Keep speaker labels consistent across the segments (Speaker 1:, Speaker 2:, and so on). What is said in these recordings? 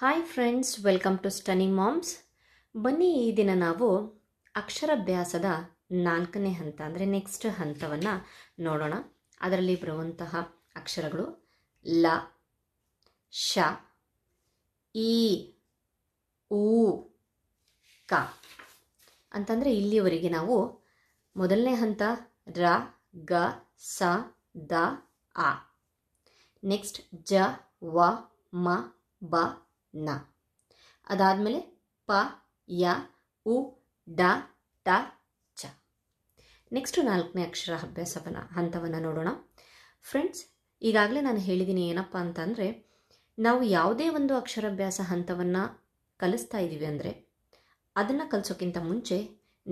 Speaker 1: hi friends welcome to Stunning Moms ಬನ್ನಿ ಈ ದಿನ ನಾವು ಅಕ್ಷರಾಭ್ಯಾಸದ ನಾಲ್ಕನೇ ಹಂತ ಅಂದರೆ ನೆಕ್ಸ್ಟ್ ಹಂತವನ್ನು ನೋಡೋಣ ಅದರಲ್ಲಿ ಬರುವಂತಹ ಅಕ್ಷರಗಳು ಲ ಶ ಇ ಊ ಕ ಅಂತಂದರೆ ಇಲ್ಲಿವರೆಗೆ ನಾವು ಮೊದಲನೇ ಹಂತ ರ ಗ ಸ ದ ಆ ನೆಕ್ಸ್ಟ್ ಜ ವ ಮ ಬ ನ ಅದಾದಮೇಲೆ ಪ ಯ ಉ ಡ ಟ ಚ ನೆಕ್ಸ್ಟ್ ನಾಲ್ಕನೇ ಅಕ್ಷರ ಅಭ್ಯಾಸವನ್ನು ಹಂತವನ್ನು ನೋಡೋಣ ಫ್ರೆಂಡ್ಸ್ ಈಗಾಗಲೇ ನಾನು ಹೇಳಿದ್ದೀನಿ ಏನಪ್ಪ ಅಂತಂದರೆ ನಾವು ಯಾವುದೇ ಒಂದು ಅಕ್ಷರಾಭ್ಯಾಸ ಹಂತವನ್ನು ಕಲಿಸ್ತಾ ಇದ್ದೀವಿ ಅಂದರೆ ಅದನ್ನು ಕಲಿಸೋಕ್ಕಿಂತ ಮುಂಚೆ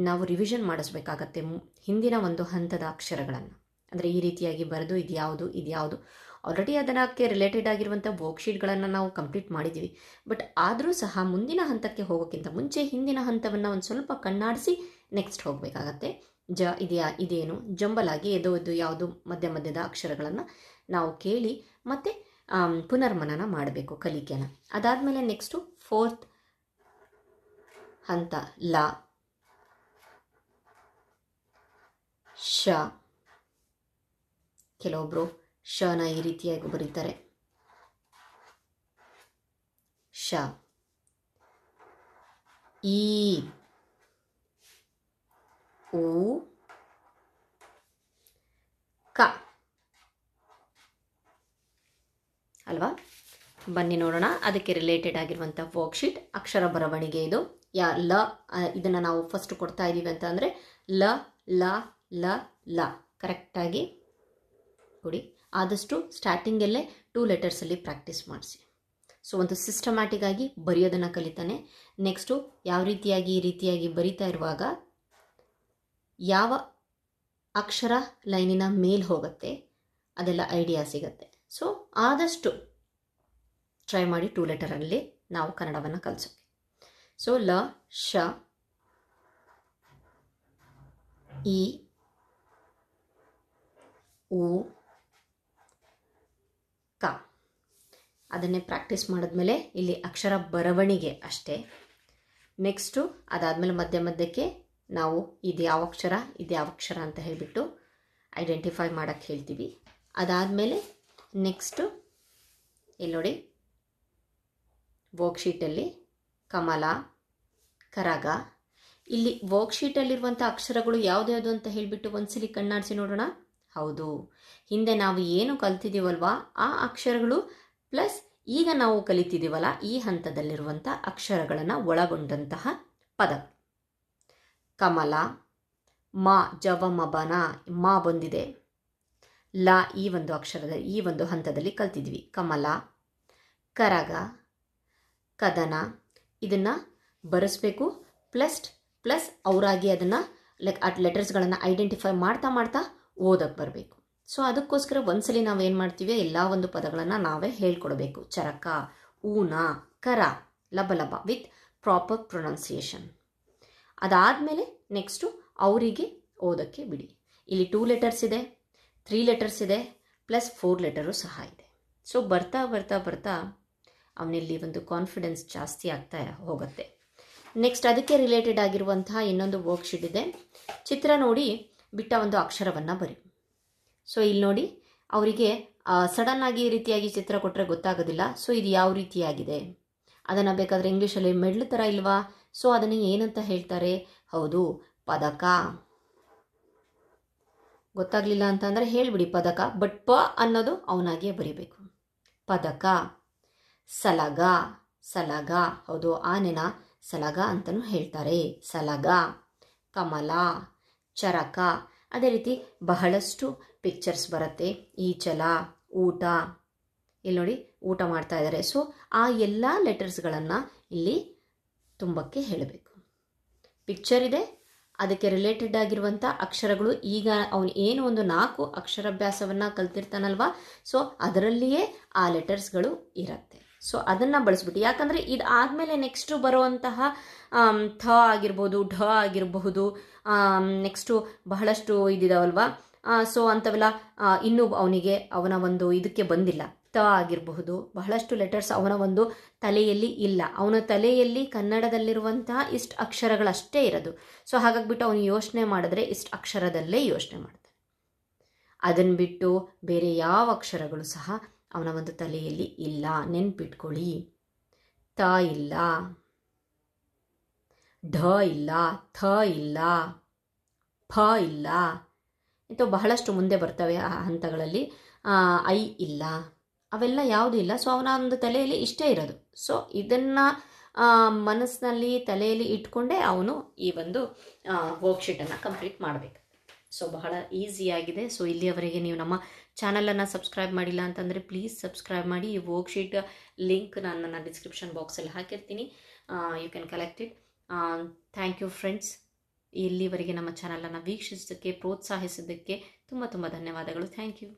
Speaker 1: ನಾವು ರಿವಿಷನ್ ಮಾಡಿಸ್ಬೇಕಾಗತ್ತೆ ಹಿಂದಿನ ಒಂದು ಹಂತದ ಅಕ್ಷರಗಳನ್ನು ಅಂದರೆ ಈ ರೀತಿಯಾಗಿ ಬರೆದು ಇದ್ಯಾವುದು ಇದ್ಯಾವುದು ಆಲ್ರೆಡಿ ಅದನ್ನಕ್ಕೆ ರಿಲೇಟೆಡ್ ಆಗಿರುವಂಥ ವರ್ಕ್ಶೀಟ್ಗಳನ್ನು ನಾವು ಕಂಪ್ಲೀಟ್ ಮಾಡಿದ್ದೀವಿ ಬಟ್ ಆದರೂ ಸಹ ಮುಂದಿನ ಹಂತಕ್ಕೆ ಹೋಗೋಕ್ಕಿಂತ ಮುಂಚೆ ಹಿಂದಿನ ಹಂತವನ್ನು ಒಂದು ಸ್ವಲ್ಪ ಕಣ್ಣಾಡಿಸಿ ನೆಕ್ಸ್ಟ್ ಹೋಗಬೇಕಾಗತ್ತೆ ಜ ಇದೆಯಾ ಇದೇನು ಜಂಬಲಾಗಿ ಎದು ಇದು ಯಾವುದು ಮಧ್ಯ ಮಧ್ಯದ ಅಕ್ಷರಗಳನ್ನು ನಾವು ಕೇಳಿ ಮತ್ತು ಪುನರ್ಮನನ ಮಾಡಬೇಕು ಕಲಿಕೆನ ಅದಾದಮೇಲೆ ನೆಕ್ಸ್ಟು ಫೋರ್ತ್ ಹಂತ ಲ ಶ ಕೆಲವೊಬ್ಬರು ಶನ ಈ ರೀತಿಯಾಗಿ ಬರೀತಾರೆ ಶ ಈ ಉ ಕ ಅಲ್ವಾ ಬನ್ನಿ ನೋಡೋಣ ಅದಕ್ಕೆ ರಿಲೇಟೆಡ್ ಆಗಿರುವಂಥ ವರ್ಕ್ಶೀಟ್ ಅಕ್ಷರ ಬರವಣಿಗೆ ಇದು ಯಾ ಲ ಇದನ್ನು ನಾವು ಫಸ್ಟ್ ಕೊಡ್ತಾ ಇದ್ದೀವಿ ಅಂತ ಅಂದರೆ ಲ ಲ ಲ ಲ ಕರೆಕ್ಟಾಗಿ ಕೊಡಿ ಆದಷ್ಟು ಸ್ಟಾರ್ಟಿಂಗಲ್ಲೇ ಟೂ ಲೆಟರ್ಸಲ್ಲಿ ಪ್ರಾಕ್ಟೀಸ್ ಮಾಡಿಸಿ ಸೊ ಒಂದು ಸಿಸ್ಟಮ್ಯಾಟಿಕ್ ಆಗಿ ಬರೆಯೋದನ್ನು ಕಲಿತಾನೆ ನೆಕ್ಸ್ಟು ಯಾವ ರೀತಿಯಾಗಿ ಈ ರೀತಿಯಾಗಿ ಬರಿತಾ ಇರುವಾಗ ಯಾವ ಅಕ್ಷರ ಲೈನಿನ ಮೇಲ್ ಹೋಗುತ್ತೆ ಅದೆಲ್ಲ ಐಡಿಯಾ ಸಿಗುತ್ತೆ ಸೊ ಆದಷ್ಟು ಟ್ರೈ ಮಾಡಿ ಟೂ ಲೆಟರಲ್ಲಿ ನಾವು ಕನ್ನಡವನ್ನು ಕಲಿಸೋಕೆ ಸೊ ಲ ಶ ಇ ಉ ಅದನ್ನೇ ಪ್ರಾಕ್ಟೀಸ್ ಮಾಡಿದ್ಮೇಲೆ ಇಲ್ಲಿ ಅಕ್ಷರ ಬರವಣಿಗೆ ಅಷ್ಟೇ ನೆಕ್ಸ್ಟು ಅದಾದಮೇಲೆ ಮಧ್ಯ ಮಧ್ಯಕ್ಕೆ ನಾವು ಇದು ಯಾವ ಅಕ್ಷರ ಇದು ಯಾವ ಅಕ್ಷರ ಅಂತ ಹೇಳಿಬಿಟ್ಟು ಐಡೆಂಟಿಫೈ ಮಾಡೋಕ್ಕೆ ಹೇಳ್ತೀವಿ ಅದಾದಮೇಲೆ ನೆಕ್ಸ್ಟು ಇಲ್ಲಿ ನೋಡಿ ವರ್ಕ್ಶೀಟಲ್ಲಿ ಕಮಲ ಕರಗ ಇಲ್ಲಿ ವರ್ಕ್ಶೀಟಲ್ಲಿರುವಂಥ ಅಕ್ಷರಗಳು ಯಾವುದ್ಯಾವುದು ಅಂತ ಹೇಳಿಬಿಟ್ಟು ಒಂದ್ಸಲಿ ಕಣ್ಣಾಡಿಸಿ ನೋಡೋಣ ಹೌದು ಹಿಂದೆ ನಾವು ಏನು ಕಲ್ತಿದ್ದೀವಲ್ವಾ ಆ ಅಕ್ಷರಗಳು ಪ್ಲಸ್ ಈಗ ನಾವು ಕಲಿತಿದ್ದೀವಲ್ಲ ಈ ಹಂತದಲ್ಲಿರುವಂಥ ಅಕ್ಷರಗಳನ್ನು ಒಳಗೊಂಡಂತಹ ಪದ ಕಮಲ ಮಾ ಜವ ಮಬನ ಮಾ ಬಂದಿದೆ ಲ ಈ ಒಂದು ಅಕ್ಷರದ ಈ ಒಂದು ಹಂತದಲ್ಲಿ ಕಲ್ತಿದ್ವಿ ಕಮಲ ಕರಗ ಕದನ ಇದನ್ನು ಬರೆಸ್ಬೇಕು ಪ್ಲಸ್ ಪ್ಲಸ್ ಅವರಾಗಿ ಅದನ್ನು ಲೈಕ್ ಅಟ್ ಲೆಟರ್ಸ್ಗಳನ್ನು ಐಡೆಂಟಿಫೈ ಮಾಡ್ತಾ ಮಾಡ್ತಾ ಓದಕ್ಕೆ ಬರಬೇಕು ಸೊ ಅದಕ್ಕೋಸ್ಕರ ಒಂದ್ಸಲಿ ಏನು ಮಾಡ್ತೀವಿ ಎಲ್ಲ ಒಂದು ಪದಗಳನ್ನು ನಾವೇ ಹೇಳ್ಕೊಡ್ಬೇಕು ಚರಕ ಊನ ಕರ ಲಬಲಬ ವಿತ್ ಪ್ರಾಪರ್ ಪ್ರೊನೌನ್ಸಿಯೇಷನ್ ಅದಾದಮೇಲೆ ನೆಕ್ಸ್ಟು ಅವರಿಗೆ ಓದೋಕ್ಕೆ ಬಿಡಿ ಇಲ್ಲಿ ಟೂ ಲೆಟರ್ಸ್ ಇದೆ ತ್ರೀ ಲೆಟರ್ಸ್ ಇದೆ ಪ್ಲಸ್ ಫೋರ್ ಲೆಟರು ಸಹ ಇದೆ ಸೊ ಬರ್ತಾ ಬರ್ತಾ ಬರ್ತಾ ಅವನಲ್ಲಿ ಒಂದು ಕಾನ್ಫಿಡೆನ್ಸ್ ಜಾಸ್ತಿ ಆಗ್ತಾ ಹೋಗುತ್ತೆ ನೆಕ್ಸ್ಟ್ ಅದಕ್ಕೆ ರಿಲೇಟೆಡ್ ಆಗಿರುವಂತಹ ಇನ್ನೊಂದು ವರ್ಕ್ಶೀಟ್ ಇದೆ ಚಿತ್ರ ನೋಡಿ ಬಿಟ್ಟ ಒಂದು ಅಕ್ಷರವನ್ನು ಬರಿ ಸೊ ಇಲ್ಲಿ ನೋಡಿ ಅವರಿಗೆ ಸಡನ್ ಆಗಿ ಈ ರೀತಿಯಾಗಿ ಚಿತ್ರ ಕೊಟ್ಟರೆ ಗೊತ್ತಾಗೋದಿಲ್ಲ ಸೊ ಇದು ಯಾವ ರೀತಿಯಾಗಿದೆ ಅದನ್ನು ಬೇಕಾದರೆ ಇಂಗ್ಲೀಷಲ್ಲಿ ಮೆಡ್ಲ್ ಥರ ಇಲ್ವಾ ಸೊ ಅದನ್ನು ಏನಂತ ಹೇಳ್ತಾರೆ ಹೌದು ಪದಕ ಗೊತ್ತಾಗಲಿಲ್ಲ ಅಂತಂದರೆ ಹೇಳಿಬಿಡಿ ಪದಕ ಬಟ್ ಪ ಅನ್ನೋದು ಅವನಾಗಿಯೇ ಬರೀಬೇಕು ಪದಕ ಸಲಗ ಸಲಗ ಹೌದು ಆನೆನ ಸಲಗ ಅಂತಲೂ ಹೇಳ್ತಾರೆ ಸಲಗ ಕಮಲ ಚರಕ ಅದೇ ರೀತಿ ಬಹಳಷ್ಟು ಪಿಕ್ಚರ್ಸ್ ಬರುತ್ತೆ ಈಚಲ ಊಟ ಇಲ್ಲಿ ನೋಡಿ ಊಟ ಮಾಡ್ತಾ ಇದ್ದಾರೆ ಸೊ ಆ ಎಲ್ಲ ಲೆಟರ್ಸ್ಗಳನ್ನು ಇಲ್ಲಿ ತುಂಬಕ್ಕೆ ಹೇಳಬೇಕು ಪಿಕ್ಚರ್ ಇದೆ ಅದಕ್ಕೆ ರಿಲೇಟೆಡ್ ಆಗಿರುವಂಥ ಅಕ್ಷರಗಳು ಈಗ ಅವನು ಏನು ಒಂದು ನಾಲ್ಕು ಅಕ್ಷರಾಭ್ಯಾಸವನ್ನು ಕಲ್ತಿರ್ತಾನಲ್ವಾ ಸೊ ಅದರಲ್ಲಿಯೇ ಆ ಲೆಟರ್ಸ್ಗಳು ಇರುತ್ತೆ ಸೊ ಅದನ್ನು ಬಳಸ್ಬಿಟ್ಟು ಯಾಕಂದರೆ ಇದು ಆದಮೇಲೆ ನೆಕ್ಸ್ಟು ಬರುವಂತಹ ಥ ಆಗಿರ್ಬೋದು ಢ ಆಗಿರಬಹುದು ನೆಕ್ಸ್ಟು ಬಹಳಷ್ಟು ಇದಿದಾವಲ್ವಾ ಸೊ ಅಂಥವೆಲ್ಲ ಇನ್ನೂ ಅವನಿಗೆ ಅವನ ಒಂದು ಇದಕ್ಕೆ ಬಂದಿಲ್ಲ ತ ಆಗಿರಬಹುದು ಬಹಳಷ್ಟು ಲೆಟರ್ಸ್ ಅವನ ಒಂದು ತಲೆಯಲ್ಲಿ ಇಲ್ಲ ಅವನ ತಲೆಯಲ್ಲಿ ಕನ್ನಡದಲ್ಲಿರುವಂತಹ ಇಷ್ಟು ಅಕ್ಷರಗಳಷ್ಟೇ ಇರೋದು ಸೊ ಹಾಗಾಗ್ಬಿಟ್ಟು ಅವನು ಯೋಚನೆ ಮಾಡಿದ್ರೆ ಇಷ್ಟು ಅಕ್ಷರದಲ್ಲೇ ಯೋಚನೆ ಮಾಡ್ತಾನೆ ಅದನ್ನು ಬಿಟ್ಟು ಬೇರೆ ಯಾವ ಅಕ್ಷರಗಳು ಸಹ ಅವನ ಒಂದು ತಲೆಯಲ್ಲಿ ಇಲ್ಲ ನೆನ್ಪಿಟ್ಕೊಳ್ಳಿ ತ ಇಲ್ಲ ಢ ಇಲ್ಲ ಥ ಇಲ್ಲ ಫ ಇಲ್ಲ ಇಂಥವು ಬಹಳಷ್ಟು ಮುಂದೆ ಬರ್ತವೆ ಆ ಹಂತಗಳಲ್ಲಿ ಐ ಇಲ್ಲ ಅವೆಲ್ಲ ಯಾವುದೂ ಇಲ್ಲ ಸೊ ಅವನ ಒಂದು ತಲೆಯಲ್ಲಿ ಇಷ್ಟೇ ಇರೋದು ಸೊ ಇದನ್ನು ಮನಸ್ಸಿನಲ್ಲಿ ತಲೆಯಲ್ಲಿ ಇಟ್ಕೊಂಡೇ ಅವನು ಈ ಒಂದು ವರ್ಕ್ಶೀಟನ್ನು ಕಂಪ್ಲೀಟ್ ಮಾಡಬೇಕು ಸೊ ಬಹಳ ಈಸಿಯಾಗಿದೆ ಸೊ ಇಲ್ಲಿಯವರೆಗೆ ನೀವು ನಮ್ಮ ಚಾನಲನ್ನು ಸಬ್ಸ್ಕ್ರೈಬ್ ಮಾಡಿಲ್ಲ ಅಂತಂದರೆ ಪ್ಲೀಸ್ ಸಬ್ಸ್ಕ್ರೈಬ್ ಮಾಡಿ ಈ ವರ್ಕ್ಶೀಟ್ ಲಿಂಕ್ ನಾನು ನನ್ನ ಡಿಸ್ಕ್ರಿಪ್ಷನ್ ಬಾಕ್ಸಲ್ಲಿ ಹಾಕಿರ್ತೀನಿ you can collect it thank you friends ಇಲ್ಲಿವರೆಗೆ ನಮ್ಮ ಚಾನಲನ್ನು ವೀಕ್ಷಿಸೋದಕ್ಕೆ ಪ್ರೋತ್ಸಾಹಿಸಿದ್ದಕ್ಕೆ ತುಂಬ ತುಂಬ ಧನ್ಯವಾದಗಳು ಥ್ಯಾಂಕ್ ಯು